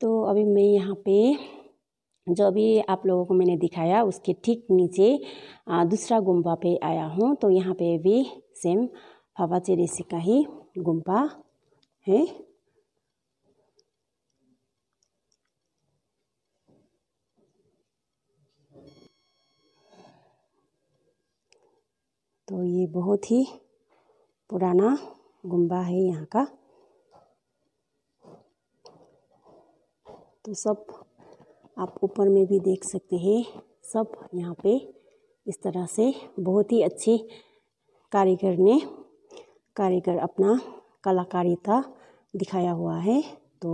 तो अभी मैं यहाँ पे जो अभी आप लोगों को मैंने दिखाया उसके ठीक नीचे दूसरा गुम्बा पे आया हूँ तो यहाँ पे भी सेम फावाचेरेसी का ही गुम्बा है तो ये बहुत ही पुराना गुम्बा है यहाँ का तो सब आप ऊपर में भी देख सकते हैं सब यहाँ पे इस तरह से बहुत ही अच्छे कारीगर ने कारीगर अपना कलाकारिता दिखाया हुआ है तो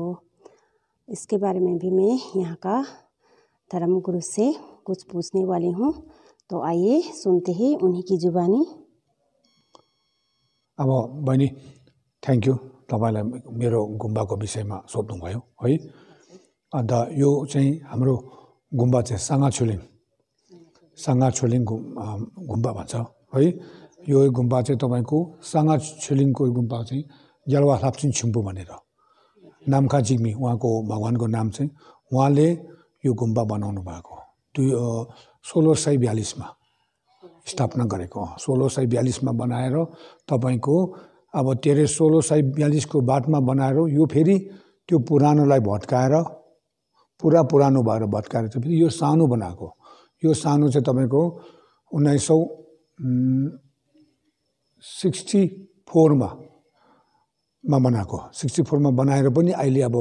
इसके बारे में भी मैं यहाँ का धर्म गुरु से कुछ पूछने वाली हूँ तो आइए सुनते हैं उन्हीं की जुबानी अब बनी थैंक यू तब मेरे गुम्बा को विषय में सोच्भ है अन्त यो चाहिँ हाम्रो गुम्बा चाहिँ साँगा छोलिङ साँगा छुलिङ गुम्बा भन्छ है यो गुम्बा चाहिँ तपाईँको साँगा छोलिङको गुम्बा चाहिँ जलवा लाप्चिङ छिम्पू भनेर नामखा जिग्मी उहाँको भगवान्को नाम चाहिँ उहाँले यो गुम्बा बनाउनु भएको त्यो सोह्र सय बयालिसमा स्थापना गरेको सोह्र सय बयालिसमा बनाएर तपाईँको अब तेह्र सोह्र सय बयालिसको बादमा बनाएर यो फेरि त्यो पुरानोलाई भत्काएर पुरा पुरानो भएर भत्काएर चाहिँ यो सानो बनाएको यो सानो चाहिँ तपाईँको उन्नाइस सौ सिक्सटी फोरमा मा बनाएको सिक्सटी फोरमा बनाएर पनि अहिले अब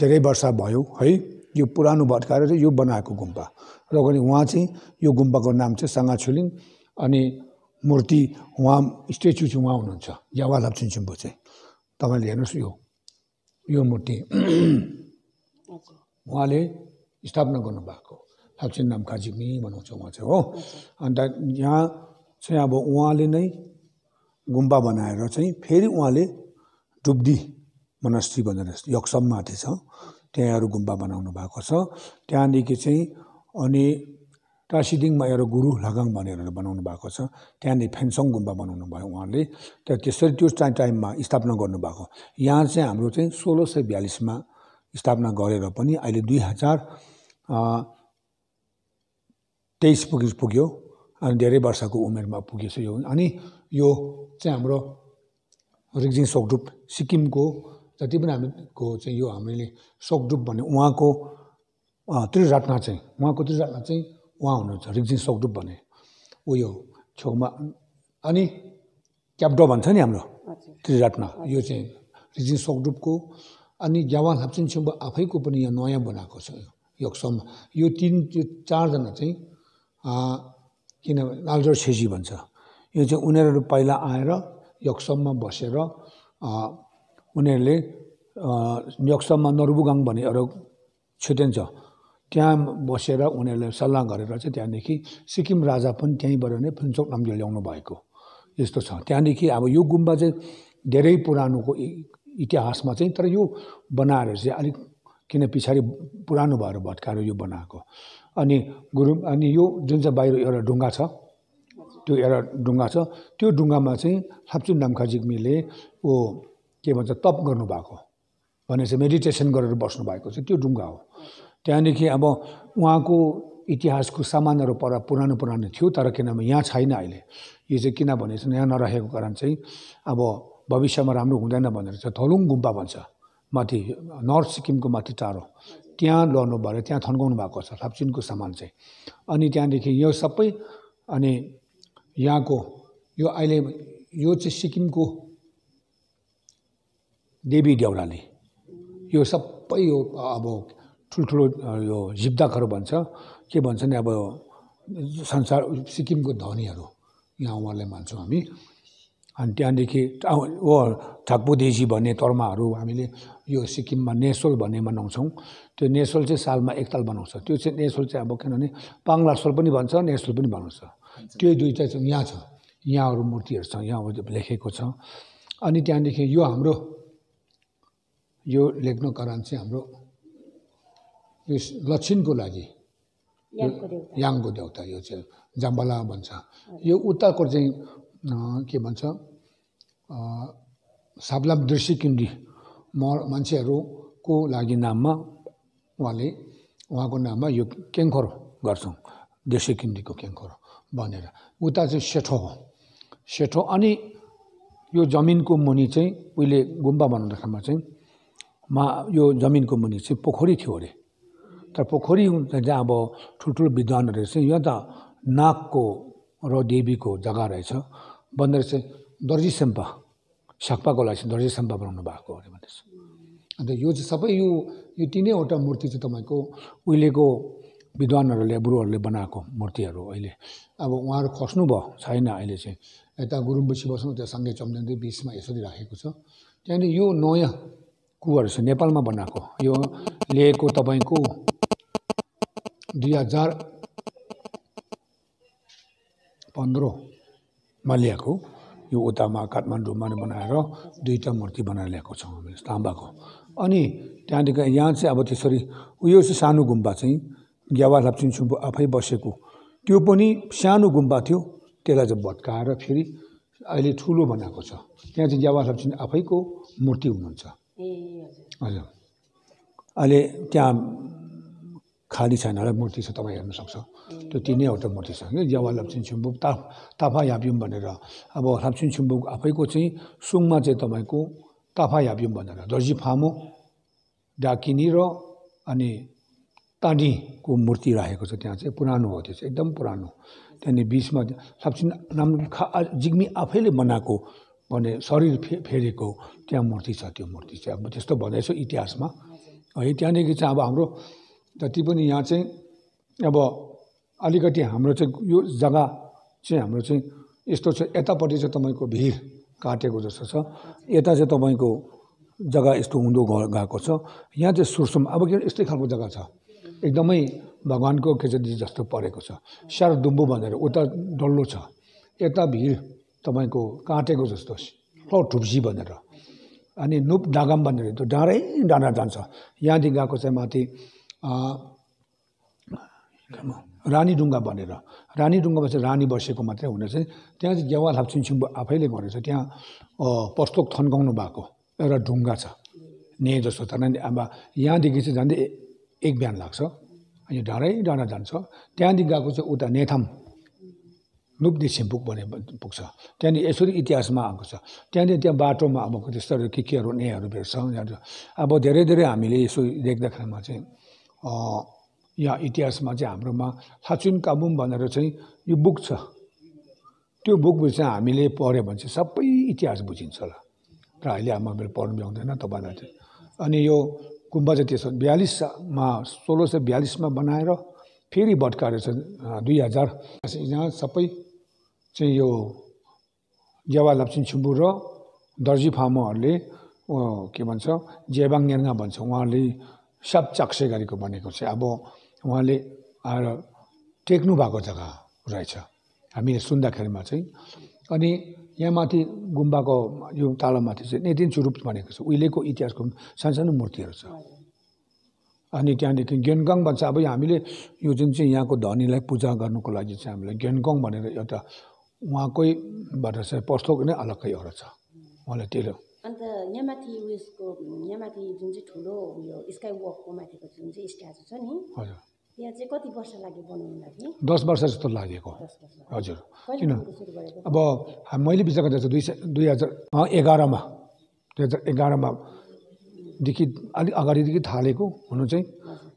धेरै वर्ष भयो है यो पुरानो भत्काएर चाहिँ यो बनाएको गुम्बा र पनि उहाँ चाहिँ यो गुम्बाको नाम चाहिँ साङ्गा छुलिङ अनि मूर्ति उहाँ स्ट्याचु चाहिँ उहाँ हुनुहुन्छ यावा लाप्चिन चाहिँ तपाईँले हेर्नुहोस् यो यो मूर्ति उहाँले स्थापना गर्नुभएको थाप्सिन नामकाजीमी भन्नुहुन्छ उहाँ चाहिँ हो अन्त यहाँ चाहिँ अब उहाँले नै गुम्बा बनाएर चाहिँ फेरि उहाँले डुब्दी मनस्ती भनेर यक्सम माथि छ त्यहाँ गुम्बा बनाउनु भएको छ त्यहाँदेखि चाहिँ अनि टासिदिङमा एउटा गुरु लगाङ भनेर बनाउनु भएको छ त्यहाँदेखि फेन्सङ गुम्बा बनाउनु भयो उहाँले त्यहाँ त्यसरी त्यो टाइम टाइममा स्थापना गर्नुभएको यहाँ चाहिँ हाम्रो चाहिँ सोह्र सय बयालिसमा स्थापना गरेर पनि अहिले दुई हजार तेइस पुगि पुग्यो अनि धेरै वर्षको उमेरमा पुगेछ यो अनि यो चाहिँ हाम्रो रिक्जिङ सोकडुप सिक्किमको जति पनि हामीको चाहिँ यो हामीले सोकडुप भन्ने उहाँको त्रिरत्न चाहिँ उहाँको त्रिरत्न चाहिँ उहाँ हुनुहुन्छ रिक्जिङ सोकडुप भन्ने उयो छेउमा अनि क्याप्डो भन्छ नि हाम्रो त्रिरत्न यो चाहिँ रिक्जिङ सोकडुपको अनि जवान हाप्सिन छेउमा आफैको पनि यहाँ नयाँ बनाएको छ यो समूह यो तिन यो चारजना चाहिँ किन लालजर छेजी भन्छ यो चाहिँ उनीहरू पहिला आएर यक्सममा बसेर उनीहरूले यक्सममा नर्बुगाङ भन्ने एउटा छुटिन्छ त्यहाँ बसेर उनीहरूले सल्लाह गरेर चाहिँ त्यहाँदेखि सिक्किम राजा पनि त्यहीँबाट नै फुन्चोक नाम्ले ल्याउनु भएको यस्तो छ त्यहाँदेखि अब यो गुम्बा चाहिँ धेरै पुरानोको इतिहासमा चाहिँ तर यो बनाएर चाहिँ अलिक किन पछाडि पुरानो भएर भत्काएर यो बनाएको अनि गुरु अनि यो जुन चाहिँ बाहिर एउटा ढुङ्गा छ त्यो एउटा ढुङ्गा छ त्यो ढुङ्गामा चाहिँ साप्चुन नाम्खा जिग्मीले ऊ के भन्छ तप गर्नुभएको भने चाहिँ मेडिटेसन गरेर बस्नु भएको चाहिँ त्यो ढुङ्गा हो त्यहाँदेखि अब उहाँको इतिहासको सामानहरू पर पुरानो पुरानो थियो तर किनभने यहाँ छैन अहिले यो चाहिँ किन भनेपछि यहाँ नरहेको कारण चाहिँ अब भविष्यमा राम्रो हुँदैन भनेर चाहिँ थोलुङ गुम्बा भन्छ माथि नर्थ सिक्किमको माथि टाढो त्यहाँ लड्नु भयो त्यहाँ थन्काउनु भएको छ थाप्चिनको सामान चाहिँ अनि त्यहाँदेखि यो सबै अनि यहाँको यो अहिले यो चाहिँ सिक्किमको देवी देउराले यो सबै यो अब ठुल्ठुलो यो जिब्दाकहरू भन्छ के भन्छ नि अब संसार सिक्किमको धनीहरू यहाँ उहाँलाई मान्छौँ हामी अनि त्यहाँदेखि ओ ठक्पुदेशी भन्ने तर्माहरू हामीले यो सिक्किममा नेसोल भन्ने बनाउँछौँ त्यो नेसोल चाहिँ सालमा एकताल बनाउँछ त्यो चाहिँ नेसोल चाहिँ अब किनभने पाङ्लासोल पनि भन्छ नेसोल पनि बनाउँछ त्यो दुइटा चाहिँ यहाँ छ यहाँहरू मूर्तिहरू छ यहाँ लेखेको छ अनि त्यहाँदेखि यो हाम्रो यो लेख्नु कारण चाहिँ हाम्रो यो लक्षिणको लागि याङको देउता यो चाहिँ जम्बला भन्छ यो उताको चाहिँ के भन्छ साबलाम दृष्टिकिन्डी म मान्छेहरूको लागि नाममा उहाँले उहाँको नाममा यो क्याङ्खर गर्छौँ दृष्टिकिन्डीको क्याङ्खर भनेर उता चाहिँ सेठो हो सेठो अनि यो जमिनको मुनि चाहिँ उहिले गुम्बा बनाउँदाखेरिमा चाहिँ मा यो जमिनको मुनि चाहिँ पोखरी थियो अरे तर पोखरी जहाँ अब ठुल्ठुलो विद्वानहरू रहेछ यहाँ त नागको र देवीको जग्गा रहेछ भनेर चाहिँ दर्जी सेम्पा साक्पाको लागि चाहिँ दर्जी सेम्पा बनाउनु भएको अरे भन्दैछ अन्त यो चाहिँ सबै यो यो तिनैवटा मूर्ति चाहिँ तपाईँको उहिलेको विद्वानहरूले गुरुहरूले बनाएको मूर्तिहरू अहिले अब उहाँहरू खस्नु भयो छैन अहिले चाहिँ यता गुरुङ बसी बस्नु त्यहाँ सँगै चम्जन्ती बिचमा यसरी राखेको छ त्यहाँदेखि यो नयाँ कुहरू चाहिँ नेपालमा बनाएको यो लिएको तपाईँको दुई हजार पन्ध्रमा ल्याएको यो उतामा काठमाडौँमा नै बनाएर दुईवटा मूर्ति बनाएर ल्याएको छौँ हामीले ताम्बाको अनि त्यहाँदेखि यहाँ चाहिँ अब त्यसरी उयो चाहिँ सानो गुम्बा चाहिँ ग्यावा लाप्चिङ छुम्बु आफै बसेको त्यो पनि सानो गुम्बा थियो त्यसलाई चाहिँ भत्काएर फेरि अहिले ठुलो बनाएको छ त्यहाँ चाहिँ ग्यावा लाप्चिङ आफैको मूर्ति हुनुहुन्छ हजुर अहिले त्यहाँ खाली छैन होला मूर्ति छ तपाईँ हेर्न सक्छ त्यो तिनैवटा मूर्ति छ कि जवा लाप्चुङ छिम्बुक ताफ ताफा याप्यौँ भनेर अब लाप्चुङ छुम्बुक आफैको चाहिँ सुङमा चाहिँ तपाईँको ताफा याप्यौँ भनेर दर्जी फामु डाकिनी र अनि तानीको मूर्ति राखेको छ त्यहाँ चाहिँ पुरानो हो त्यो चाहिँ एकदम पुरानो त्यहाँदेखि बिचमा लाप्चुङ नाम खा जिग्मी आफैले बनाएको भने शरीर फे फेरेको त्यहाँ मूर्ति छ त्यो मूर्ति चाहिँ अब त्यस्तो भन्दैछ इतिहासमा है त्यहाँदेखि चाहिँ अब हाम्रो जति पनि यहाँ चाहिँ अब अलिकति हाम्रो चाहिँ यो जग्गा चाहिँ हाम्रो चाहिँ यस्तो छ यतापट्टि चाहिँ तपाईँको भिर काटेको जस्तो छ यता चाहिँ तपाईँको जग्गा यस्तो हुँदो गएको छ यहाँ चाहिँ सुरसुम अब के यस्तै खालको जग्गा छ एकदमै भगवान्को खेचडी जस्तो परेको छ साह्रो दुम्बु भनेर उता डल्लो छ यता भिर तपाईँको काटेको जस्तो फ्लौ ठुप्सी भनेर अनि नुप डागाम भनेर त्यो डाँडै डाँडा जान्छ यहाँदेखि गएको चाहिँ माथि रानी ढुङ्गा भनेर रानी डुङ्गामा चाहिँ रानी बसेको मात्रै हुने त्यहाँ चाहिँ गेवा लाप्छिङ आफैले गरेको छ त्यहाँ पस्तोक थन्काउनु भएको एउटा ढुङ्गा छ ने जस्तो छ अब यहाँदेखि चाहिँ झन्डै एक बिहान लाग्छ अनि डाँडै डाँडा जान्छ त्यहाँदेखि गएको चाहिँ उता नेथाम नुप्दी छिम्पुक भने पुग्छ त्यहाँदेखि यसरी इतिहासमा आएको छ त्यहाँदेखि त्यहाँ बाटोमा अब त्यस्तोहरू के केहरू नेहरू भेट्छ अब धेरै धेरै हामीले यसो देख्दाखेरिमा चाहिँ यहाँ इतिहासमा चाहिँ हाम्रोमा साचुन काबुम भनेर चाहिँ यो बुक छ त्यो बुक चाहिँ हामीले पढ्यो भने चाहिँ सबै इतिहास बुझिन्छ होला र अहिले हामीले पढ्नु भ्याउँदैन तपाईँलाई अनि यो गुम्बा चाहिँ त्यसो बयालिसमा सोह्र सय बयालिसमा बनाएर फेरि भट्काएर दुई हजार यहाँ सबै चाहिँ यो जेवा लाप्सिन छुम्बु र दर्जी फामोहरूले के भन्छ जेबाङ नेर्गा भन्छ उहाँहरूले सब चक्से गरेको भनेको चाहिँ अब उहाँले आएर टेक्नु भएको जग्गा रहेछ हामी सुन्दाखेरिमा चाहिँ अनि यहाँ माथि गुम्बाको यो तालामाथि चाहिँ नेतिन स्वरूप भनेको छ उहिलेको इतिहासको सानसानो मूर्तिहरू छ अनि त्यहाँदेखि गेनगङ भन्छ अब हामीले यो जुन चाहिँ यहाँको धनीलाई पूजा गर्नुको लागि चाहिँ हामीलाई गेनगङ भनेर एउटा उहाँकैबाट चाहिँ पर्थोक नै अलग्गै एउटा छ उहाँलाई त्यसले अन्त यहाँ माथि उयसको यहाँ माथि जुन चाहिँ ठुलो उयो स्काई वकको माथिको जुन चाहिँ स्ट्याचु छ नि त्यहाँ चाहिँ कति वर्ष लाग्यो बनाउनु लागि दस वर्ष जस्तो लागेको हजुर किन अब मैले विचार गर्दा दुई दुई हजार एघारमा दुई हजार एघारमा देखि अलिक अगाडिदेखि थालेको हुनु चाहिँ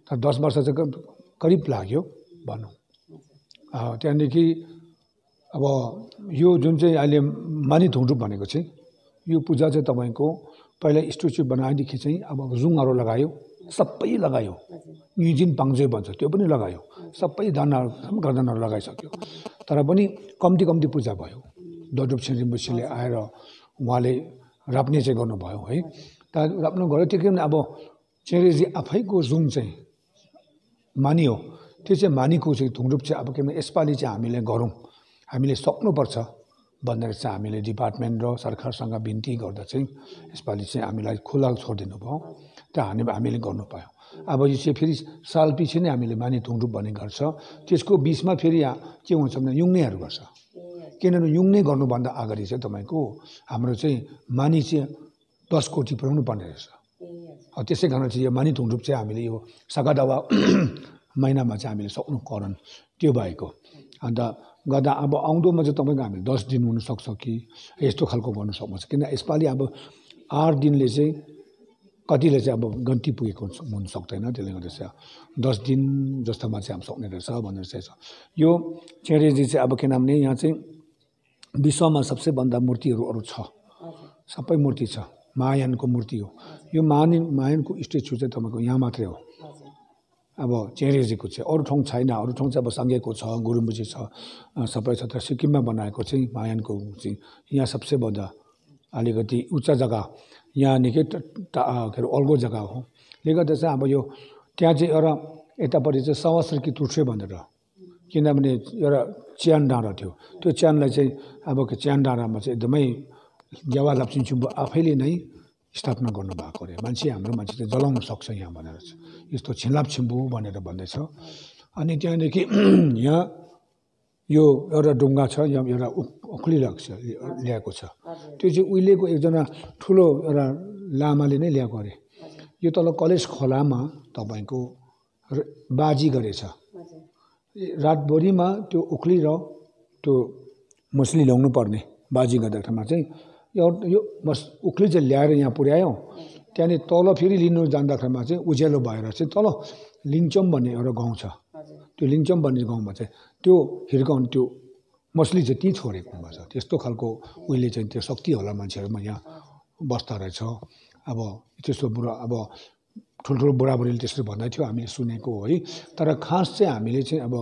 तर दस वर्ष चाहिँ करिब लाग्यो भनौँ त्यहाँदेखि अब यो जुन चाहिँ अहिले मानित हुँडु भनेको चाहिँ यो पूजा चाहिँ तपाईँको पहिला स्ट्याच्यु बनाएदेखि चाहिँ अब रुङहरू लगायो सबै लगायो निजिन पाङ्जे भन्छ त्यो पनि लगायो सबै धनहरू गर्दनहरू लगाइसक्यो तर पनि कम्ती कम्ती पूजा भयो दडुप मुसीले आएर उहाँले राप्ने चाहिँ गर्नुभयो है तर राप्नु गऱ्यो त्यो किनभने अब चेरेजी आफैको जुङ चाहिँ मानियो त्यो चाहिँ मानिको चाहिँ धुङडुप चाहिँ अब के भने यसपालि चाहिँ हामीले गरौँ हामीले सक्नुपर्छ भनेर चाहिँ हामीले डिपार्टमेन्ट र सरकारसँग बिन्ती गर्दा चाहिँ यसपालि चाहिँ हामीलाई खुला छोडिदिनु भयो त्यो हामी हामीले गर्नु पायौँ अब यो चाहिँ फेरि साल पछि नै हामीले माने थुङ्रुप भन्ने गर्छ त्यसको बिचमा फेरि के हुन्छ भने युङ्नेहरू गर्छ किनभने युङ्ने गर्नुभन्दा अगाडि चाहिँ तपाईँको हाम्रो चाहिँ मानि चाहिँ दस कोटी पुऱ्याउनु पर्ने रहेछ त्यसै कारण चाहिँ यो मानि थुङ्रुप चाहिँ हामीले यो सगादावा महिनामा चाहिँ हामीले सक्नु कारण त्यो भएको अन्त गर्दा अब आउँदोमा चाहिँ तपाईँको हामीले दस दिन हुनसक्छ कि यस्तो खालको गर्न सक्नुहुन्छ किन यसपालि अब आठ दिनले चाहिँ कतिले चाहिँ अब गन्ती पुगेको हुन सक्दैन त्यसले गर्दा चाहिँ दस दिन जस्तोमा चाहिँ अब सक्ने रहेछ भनेर चाहिँ यो चेरेजी चाहिँ अब किनभने यहाँ चाहिँ विश्वमा सबसेभन्दा मूर्तिहरू अरू छ सबै मूर्ति छ महायानको मूर्ति हो यो महान महायानको स्टेचु चाहिँ तपाईँको यहाँ मात्रै हो अब चेरेजीको चाहिँ अरू ठाउँ छैन अरू ठाउँ चाहिँ अब साङ्गेको छ गुरुमुजी छ सबै छ तर सिक्किममा बनाएको चाहिँ मायानको चाहिँ यहाँ सबसे भन्दा अलिकति उच्च जग्गा यहाँ निकै के अरे अल्गो जग्गा हो त्यसले गर्दा चाहिँ अब यो त्यहाँ चाहिँ एउटा यतापट्टि चाहिँ सवास्त्र कि तुट्यो भनेर किनभने एउटा च्यान डाँडा थियो त्यो च्यानलाई चाहिँ अब च्यान डाँडामा चाहिँ एकदमै जेवा लाप्चिन्छु आफैले नै स्थापना गर्नुभएको अरे मान्छे हाम्रो मान्छे चाहिँ जलाउन सक्छ यहाँ भनेर यस्तो छिन्लाप छिम्बु भनेर भन्दैछ अनि त्यहाँदेखि यहाँ यो एउटा ढुङ्गा छ यहाँ एउटा उक् लाग्छ छ ल्याएको छ त्यो चाहिँ उहिलेको एकजना ठुलो एउटा लामाले नै ल्याएको अरे यो तल कलेज खोलामा तपाईँको बाजी गरेछ रातभरिमा त्यो र त्यो मुस्ली ल्याउनु पर्ने बाजी गर्दाखेरिमा चाहिँ एउटा यो बस चाहिँ ल्याएर यहाँ पुर्यायौँ त्यहाँदेखि तल फेरि लिनु जाँदाखेरिमा चाहिँ उज्यालो भएर चाहिँ तल लिङचम भन्ने एउटा गाउँ छ त्यो लिङचम भन्ने गाउँमा चाहिँ त्यो हिर्काउनु त्यो मछली चाहिँ त्यहीँ छोडेको हुनुपर्छ त्यस्तो खालको उहिले चाहिँ त्यो शक्ति होला मान्छेहरूमा यहाँ बस्दो रहेछ अब त्यस्तो बुढो अब ठुल्ठुलो बुढाबुढीले त्यस्तो भन्दै थियो हामीले सुनेको है तर खास चाहिँ हामीले चाहिँ अब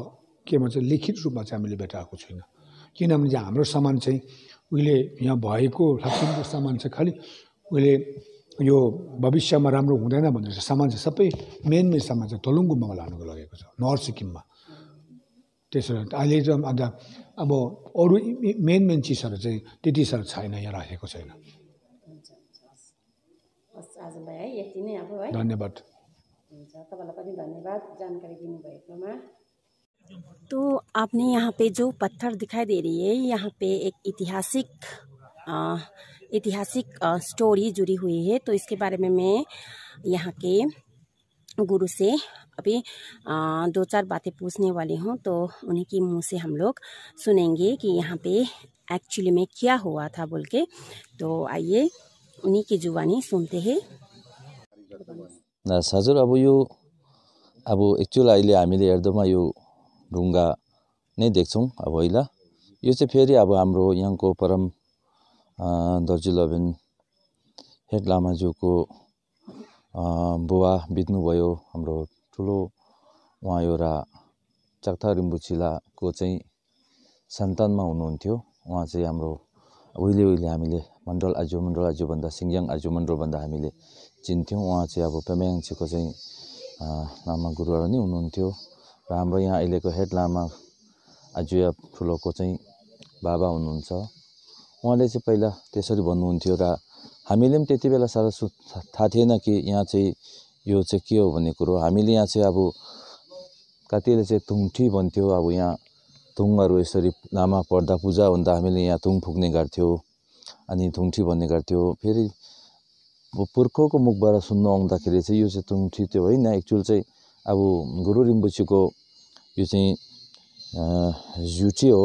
के भन्छ लिखित रूपमा चाहिँ हामीले भेटाएको छुइनँ किनभने हाम्रो सामान चाहिँ उहिले यहाँ भएको लक्ष्मीको सामान चाहिँ खालि उहिले यो भविष्यमा राम्रो हुँदैन भनेर सामान चाहिँ सबै मेन मेन सामान चाहिँ तोलुङ्गुमा लानुको लगेको छ नर्थ सिक्किममा त्यसो अहिले त अन्त अब अरू मेन मेन चिजहरू चाहिँ त्यति साह्रो छैन यहाँ राखेको छैन धन्यवाद हुन्छ तपाईँलाई पनि धन्यवाद जानकारी दिनुभएकोमा तो आपने यहाँ पे जो पत्थर दिखाई दे रही है यहाँ पे एक ऐतिहासिक ऐतिहासिक स्टोरी जुड़ी हुई है तो इसके बारे में मैं यहाँ के गुरु से अभी दो चार बातें पूछने वाली हूँ तो उन्हीं के मुंह से हम लोग सुनेंगे कि यहाँ पे एक्चुअली में क्या हुआ था बोल के तो आइए उन्हीं की जुबानी सुनते हैं अब यू अब एक्चुअल अहिले हामीले हेर्दामा ढुङ्गा नै देख्छौँ अब पहिला यो चाहिँ फेरि अब हाम्रो यहाँको परम दर्जु लोभेन हेड लामाज्यूको बुवा बित्नुभयो हाम्रो ठुलो उहाँ एउटा चाक्था रिम्बुचिलाको चाहिँ सन्तानमा हुनुहुन्थ्यो उहाँ चाहिँ हाम्रो उहिले उहिले हामीले मण्डल आजु मण्डल आजुभन्दा सिङ्ग्याङ आजु मण्डलभन्दा हामीले चिन्थ्यौँ उहाँ चाहिँ अब पेमायाङछीको चाहिँ लामा गुरुहरू नै हुनुहुन्थ्यो र हाम्रो यहाँ अहिलेको हेड लामा आजुवा ठुलोको चाहिँ बाबा हुनुहुन्छ उहाँले चाहिँ पहिला त्यसरी भन्नुहुन्थ्यो र हामीले पनि त्यति बेला साह्रो सु थाहा थिएन कि यहाँ चाहिँ यो चाहिँ के हो भन्ने कुरो हामीले यहाँ चाहिँ अब कतिले चाहिँ थुङ्ठी भन्थ्यो अब यहाँ थुङहरू यसरी लामा पढ्दा पूजा हुँदा हामीले यहाँ थुङ फुक्ने गर्थ्यो अनि थुङ्ठी भन्ने गर्थ्यो फेरि पुर्खोको मुखबाट सुन्नु आउँदाखेरि चाहिँ यो चाहिँ थुङ्ठी त्यो होइन एक्चुअल चाहिँ अब गुरु रिम्बुचीको यो चाहिँ झुटी हो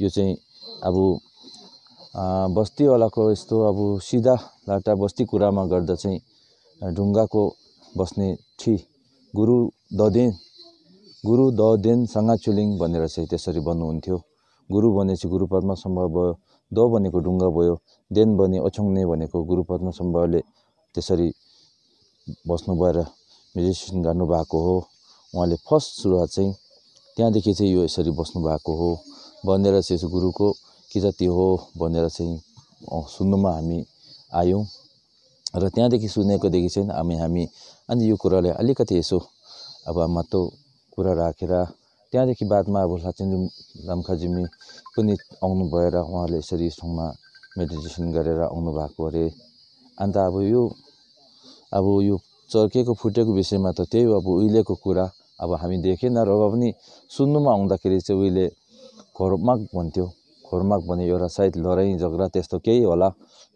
यो चाहिँ अब बस्तीवालाको यस्तो अब सिधा लाटा बस्ती कुरामा गर्दा चाहिँ ढुङ्गाको बस्ने ठी गुरु ददेन गुरु ददेन सङ्गाचुलिङ भनेर चाहिँ त्यसरी भन्नुहुन्थ्यो गुरु भनेपछि गुरु पद्मसम्भव भयो द भनेको ढुङ्गा भयो देन भने ओछ्याउने भनेको गुरु सम्भवले त्यसरी बस्नु भएर म्युजिसियन गर्नुभएको हो उहाँले फर्स्ट सुरुवात चाहिँ त्यहाँदेखि चाहिँ यो यसरी बस्नुभएको हो भनेर चाहिँ गुरुको के जति हो भनेर चाहिँ सुन्नुमा हामी आयौँ र त्यहाँदेखि देखि चाहिँ हामी हामी अनि यो कुराले अलिकति यसो अब महत्त्व कुरा राखेर त्यहाँदेखि बादमा अब लाचेन्जुङ लाम्खाजिमी पनि आउनु भएर उहाँले यसरी ठाउँमा मेडिटेसन गरेर आउनुभएको अरे अन्त अब यो अब यो चर्केको फुटेको विषयमा त त्यही हो अब उहिलेको कुरा अब हामी देखेन र पनि सुन्नुमा आउँदाखेरि चाहिँ उहिले खोरमाग भन्थ्यो खोरमाग भन्यो एउटा सायद लडाइँ झगडा त्यस्तो केही होला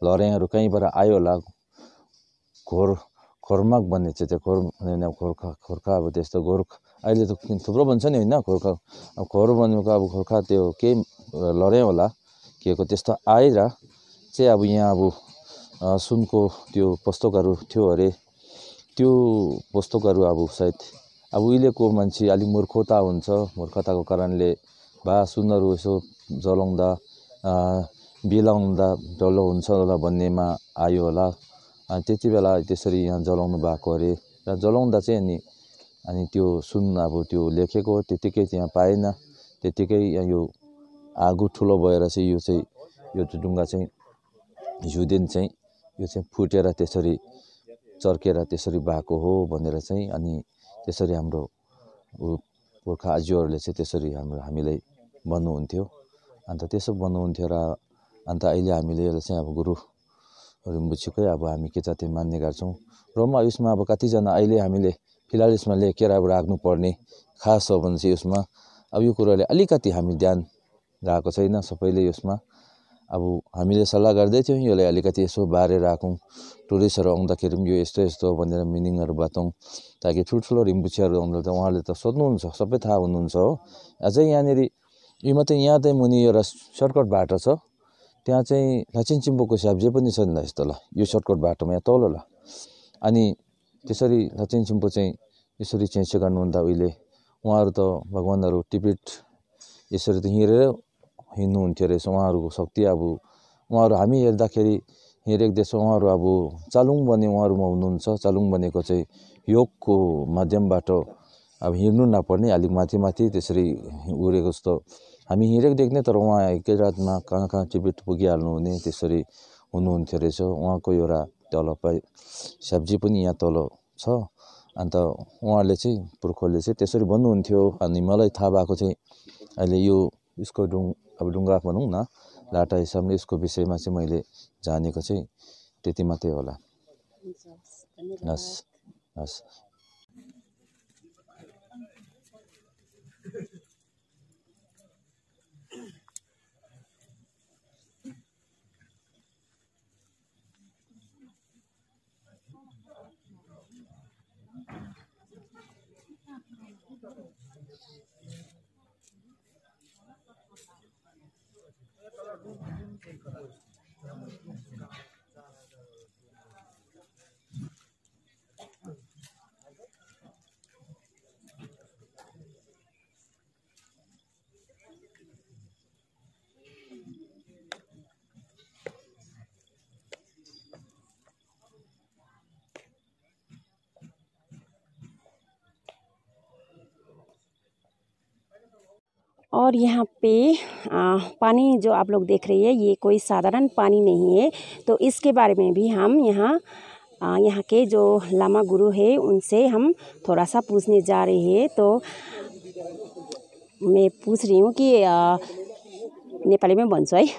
लडाइँहरू कहीँबाट आयो होला खोर खोरमाग भन्ने चाहिँ त्यो खोर खोर्खा खोर्खा अब त्यस्तो गोर्ख अहिले त थुप्रो भन्छ नि होइन खोर्खा अब खोर भनेको अब खोर्खा त्यो केही लडाइँ होला के को त्यस्तो आएर चाहिँ अब यहाँ अब सुनको त्यो पुस्तकहरू थियो अरे त्यो पुस्तकहरू अब सायद अब उहिलेको मान्छे अलिक मूर्खता हुन्छ मूर्खताको कारणले भा सुन्दर यसो जलाउँदा बिलाउँदा डल्लो हुन्छ होला भन्नेमा आयो होला अनि त्यति बेला त्यसरी यहाँ जलाउनु भएको अरे र जलाउँदा चाहिँ अनि अनि त्यो सुन अब त्यो लेखेको त्यतिकै त्यहाँ पाएन त्यतिकै यो आगो ठुलो भएर चाहिँ यो चाहिँ यो ढुङ्गा चाहिँ हिउँदेखि चाहिँ यो चाहिँ फुटेर त्यसरी चर्केर त्यसरी भएको हो भनेर चाहिँ अनि त्यसरी हाम्रो पुर्खा चाहिँ त्यसरी हाम्रो हामीलाई भन्नुहुन्थ्यो अन्त त्यसो भन्नुहुन्थ्यो र अन्त अहिले हामीले यसलाई चाहिँ अब गुरु रिम्बुछीकै अब हामी के जाति मान्ने गर्छौँ र म यसमा अब कतिजना अहिले हामीले फिलहाल यसमा लेखेर अब राख्नुपर्ने खास हो भने चाहिँ यसमा अब यो कुरोले अलिकति हामी ध्यान गएको छैन सबैले यसमा अब हामीले सल्लाह गर्दै थियौँ यसलाई अलिकति यसो बारेर राखौँ टुरिस्टहरू आउँदाखेरि पनि यो यस्तो यस्तो भनेर मिनिङहरू बताउँ ताकि ठुल्ठुलो रिम्बुचियाहरू आउँदा त उहाँले त सोध्नुहुन्छ सबै थाहा हुनुहुन्छ हो अझै यहाँनिर यो मात्रै यहाँ चाहिँ मुनि एउटा सर्टकट बाटो छ त्यहाँ चाहिँ चिम्बुको हिसाब जे पनि छ नि ल यस्तो ल यो सर्टकट बाटोमा यहाँ तल ल अनि त्यसरी लचिन चिम्बो चाहिँ यसरी चेन्ज गर्नुहुँदा उहिले उहाँहरू त भगवान्हरू टिपिट यसरी त हिँडेर हिँड्नुहुन्थ्यो रहेछ उहाँहरूको शक्ति अब उहाँहरू हामी हेर्दाखेरि हेरेको उहाँहरू अब चालुङ बने उहाँहरूमा हुनुहुन्छ चालुङ बनेको चाहिँ योगको माध्यमबाट अब हिँड्नु नपर्ने अलिक माथि माथि त्यसरी उडेको जस्तो हामी हिँडेको देख्ने तर उहाँ एकै रातमा कहाँ कहाँ टिबेट पुगिहाल्नु हुने त्यसरी हुनुहुन्थ्यो रहेछ उहाँको एउटा तल पाइ सब्जी पनि यहाँ तल छ अन्त उहाँले चाहिँ पुर्खोले चाहिँ त्यसरी भन्नुहुन्थ्यो अनि मलाई थाहा भएको चाहिँ अहिले यो यसको अब ढुङ्गा भनौँ न लाटा हिसाबले यसको विषयमा चाहिँ मैले जानेको चाहिँ त्यति मात्रै होला हस् हस् Muito bom. और यहाँ पे आ, पानी जो आप लोग देख रही है ये कोई साधारण पानी नहीं है तो इसके बारे में भी हम यहाँ यहाँ के जो लामा गुरु है उनसे हम थोड़ा सा पूछने जा रहे हैं तो मैं पूछ रही हूँ कि में भन्छु हाई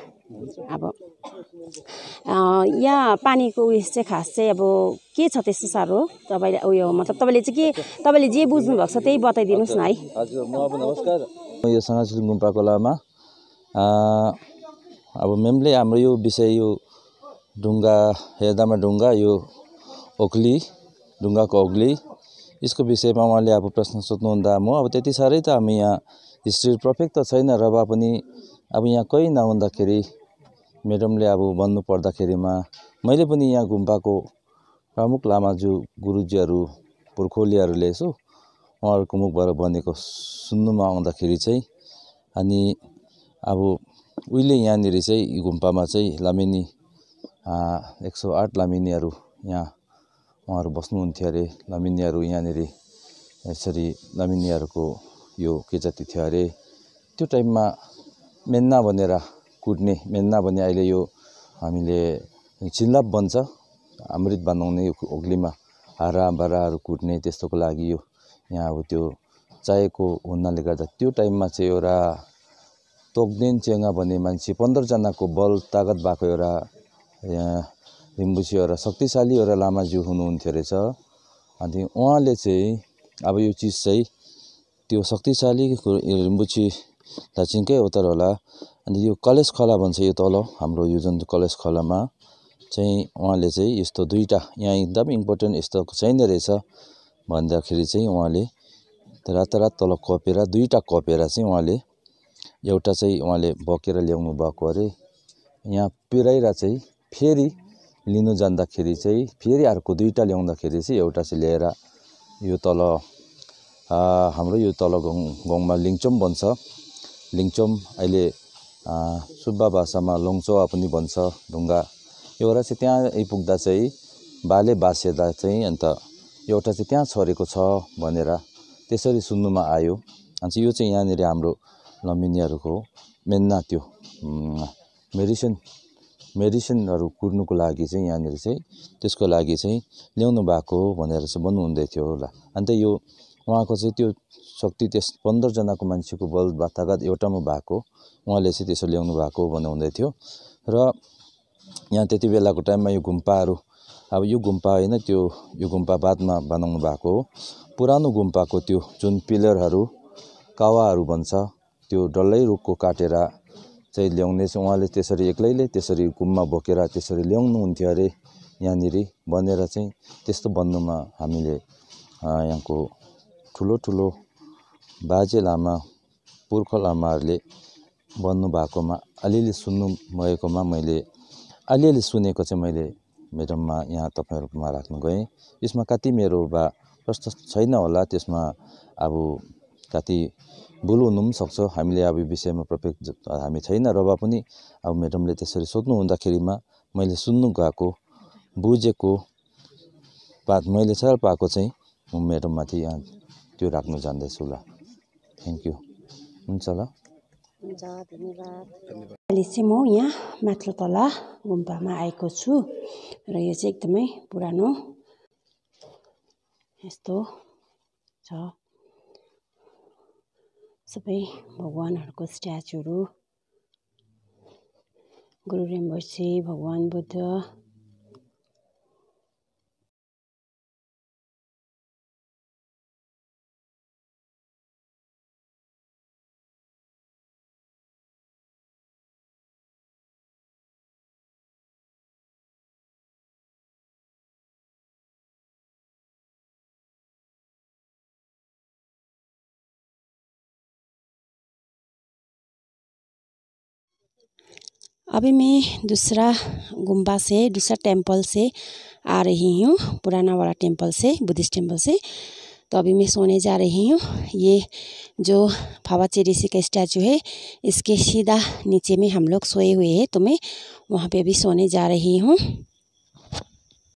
अब यहाँ पानी को चाहिँ खास से अब के छ तब मतलब तब तब जे बुझ्नुभएको छ त्यही बताइदिनुहोस् नमस्कार यो सङ्घासुल गुम्पा लामा अब मेमले हाम्रो यो विषय यो ढुङ्गा हेर्दामा ढुङ्गा यो ओक्ली ढुङ्गाको ओक्ली यसको विषयमा उहाँले अब प्रश्न सोध्नुहुँदा म अब त्यति साह्रै त हामी यहाँ हिस्ट्री पर्फेक्ट त छैन र भए पनि अब यहाँ कोही नहुँदाखेरि म्याडमले अब भन्नु पर्दाखेरिमा मैले पनि यहाँ गुम्बाको प्रमुख लामाज्यू गुरुजीहरू पुर्खोलीहरूले यसो उहाँहरूको मुखबाट बनेको सुन्नुमा आउँदाखेरि चाहिँ अनि अब उहिले यहाँनिर चाहिँ यो गुम्पामा चाहिँ लामिनी एक सौ आठ लामिनीहरू यहाँ उहाँहरू बस्नुहुन्थ्यो अरे लामिनीहरू यहाँनिर यसरी लामिनीहरूको यो के जाति थियो अरे त्यो टाइममा मेन्ना भनेर कुट्ने मेन्ना भने अहिले यो हामीले चिन्लाप बन्छ अमृत बनाउने यो ओग्लीमा हारा बराहरू कुट्ने त्यस्तोको लागि यो यहाँ अब त्यो चाहिएको हुनाले गर्दा त्यो टाइममा चाहिँ एउटा तोकदेन चेङ्गा भन्ने मान्छे पन्ध्रजनाको बल तागत भएको एउटा यहाँ लिम्बुसी एउटा शक्तिशाली एउटा लामाज्यू हुनुहुन्थ्यो रहेछ अनि उहाँले चाहिँ अब यो चिज चाहिँ त्यो शक्तिशाली लिम्बुची दार्जिलिङकै उतार होला अनि यो कलेज खोला भन्छ यो तल हाम्रो यो जुन कलेज खोलामा चाहिँ उहाँले चाहिँ यस्तो दुईवटा यहाँ एकदम इम्पोर्टेन्ट यस्तो चाहिँ रहेछ भन्दाखेरि चाहिँ उहाँले रातारात तल कपेर दुईवटा कपेर चाहिँ उहाँले एउटा चाहिँ उहाँले बोकेर ल्याउनु भएको अरे यहाँ पिराएर चाहिँ फेरि लिनु जाँदाखेरि चाहिँ फेरि अर्को दुईवटा ल्याउँदाखेरि चाहिँ एउटा चाहिँ ल्याएर यो तल हाम्रो यो तल गाउँ गाउँमा लिङचोम भन्छ लिङचोम अहिले सुब्बा भाषामा लङचोवा पनि भन्छ ढुङ्गा एउटा चाहिँ त्यहाँ आइपुग्दा चाहिँ बाले बासेदा चाहिँ अन्त एउटा चाहिँ त्यहाँ छरेको छ भनेर त्यसरी सुन्नुमा आयो अनि यो चाहिँ यहाँनिर हाम्रो लम्बिनीहरूको मेन मेन्ना त्यो मेडिसिन मेडिसिनहरू कुर्नुको लागि चाहिँ यहाँनिर चाहिँ त्यसको लागि चाहिँ ल्याउनु भएको भनेर चाहिँ भन्नुहुँदै थियो होला अन्त यो उहाँको चाहिँ त्यो शक्ति त्यस पन्ध्रजनाको मान्छेको बल एउटामा भएको उहाँले चाहिँ त्यसो ल्याउनु भएको भन्नुहुँदै थियो र यहाँ त्यति बेलाको टाइममा यो गुम्पाहरू अब यो गुम्पा होइन त्यो यो गुम्पा बादमा बनाउनु भएको हो पुरानो गुम्पाको त्यो जुन पिलरहरू कावाहरू भन्छ त्यो डल्लै रुखको काटेर चाहिँ ल्याउने चाहिँ उहाँले त्यसरी एक्लैले त्यसरी गुम्बा बोकेर त्यसरी ल्याउनुहुन्थ्यो अरे यहाँनिर भनेर चाहिँ त्यस्तो बन्नुमा हामीले यहाँको ठुलो ठुलो बाजे लामा पुर्ख लामाहरूले भन्नुभएकोमा अलिअलि सुन्नु भएकोमा मैले अलिअलि सुनेको चाहिँ मैले मेरोमा यहाँ तपाईँहरूकोमा राख्नु गएँ यसमा कति मेरो बा प्रशस्त छैन होला त्यसमा अब कति भुल हुनु पनि सक्छ हामीले अब यो विषयमा पर्फेक्ट हामी छैन र भए पनि अब म्याडमले त्यसरी सोध्नु हुँदाखेरिमा मैले सुन्नु गएको बुझेको बात मैले सर पाएको चाहिँ म म्याडममाथि त्यो राख्नु जान्दैछु ल थ्याङ्क यू हुन्छ ल हुन्छ धन्यवाद अहिले चाहिँ म यहाँ माथिल्लो तल गुम्पामा आएको छु र यो चाहिँ एकदमै पुरानो यस्तो छ सबै भगवान्हरूको स्ट्याचुहरू गुरु रेम्बोछे भगवान् बुद्ध अभी मैं दूसरा गुम्बा से दूसरा टेंपल से आ रही हूँ पुराना वाला टेंपल से बुद्धिस्ट टेंपल से तो अभी मैं सोने जा रही हूँ ये जो भावाचेरी ऋषि का स्टैचू है इसके सीधा नीचे में हम लोग सोए हुए हैं तो मैं वहाँ पे भी सोने जा रही हूँ